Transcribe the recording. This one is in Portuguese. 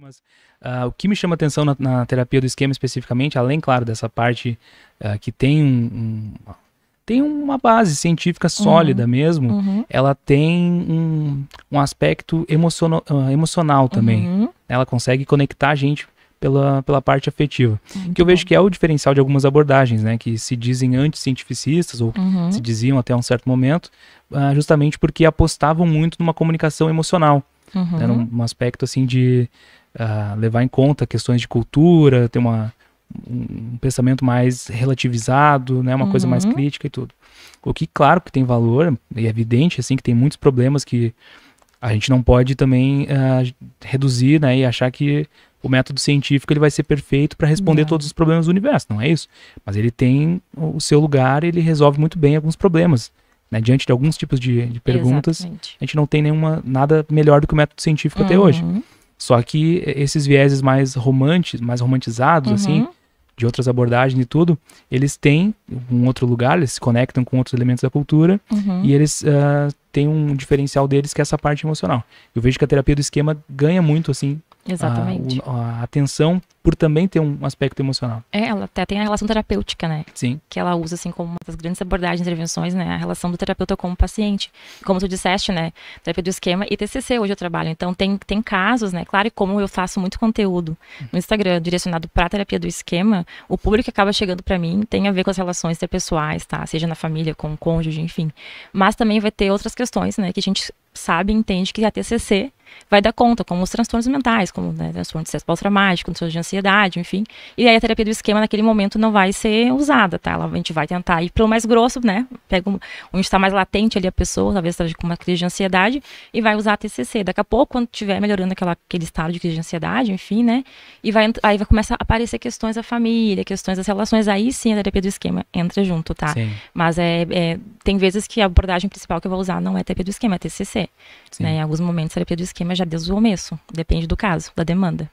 mas uh, o que me chama atenção na, na, terapia do esquema especificamente, além, claro, dessa parte uh, que tem um, um, tem uma base científica uhum. sólida uhum. mesmo, uhum. ela tem um, um aspecto emociono, uh, emocional também. Uhum. Ela consegue conectar a gente pela, pela parte afetiva. Muito que eu vejo que é o diferencial de algumas abordagens, né? Que se dizem anti cientificistas ou uhum. se diziam até um certo momento, uh, justamente porque apostavam muito numa comunicação emocional. Uhum. Né, um aspecto assim de uh, levar em conta questões de cultura, ter uma, um pensamento mais relativizado, né, uma uhum. coisa mais uhum. crítica e tudo. O que, claro, que tem valor, e é evidente assim que tem muitos problemas que a gente não pode também uh, reduzir né, e achar que o método científico ele vai ser perfeito para responder não. todos os problemas do universo, não é isso? Mas ele tem o seu lugar, ele resolve muito bem alguns problemas né? Diante de alguns tipos de, de perguntas, Exatamente. a gente não tem nenhuma nada melhor do que o método científico uhum. até hoje. Uhum. Só que esses vieses mais românticos, mais romantizados, assim, uhum. assim, de outras abordagens e tudo, eles têm um outro lugar, eles se conectam com outros elementos da cultura uhum. e eles uh, têm um diferencial deles que é essa parte emocional. Eu vejo que a terapia do esquema ganha muito, assim, Exatamente. A, a, atenção por também ter um aspecto emocional. É, ela até tem a relação terapêutica, né? Sim. Que ela usa, assim, como uma das grandes abordagens intervenções, né? A relação do terapeuta com o paciente. Como tu disseste, né? Terapia do esquema e TCC hoje eu trabalho. Então, tem, tem casos, né? Claro, e como eu faço muito conteúdo no Instagram direcionado para terapia do esquema, o público que acaba chegando para mim tem a ver com as relações interpessoais, tá? Seja na família, com o cônjuge, enfim. Mas também vai ter outras questões, né? Que a gente sabe, entende que a TCC vai dar conta, como os transtornos mentais, como né, transtorno de estresse pós-traumático, transtorno de ansiedade, enfim. E aí a terapia do esquema naquele momento não vai ser usada, tá? Ela, a gente vai tentar ir pelo mais grosso, né? Pega um, onde está mais latente ali a pessoa, talvez esteja com uma crise de ansiedade, e vai usar a TCC. Daqui a pouco, quando estiver melhorando aquela, aquele estado de crise de ansiedade, enfim, né? E vai, aí vai começar a aparecer questões da família, questões das relações, aí sim a terapia do esquema entra junto, tá? Sim. Mas é, é, tem vezes que a abordagem principal que eu vou usar não é terapia do esquema, é TCC. Né? Em alguns momentos, a terapia do esquema já desde o começo, depende do caso, da demanda.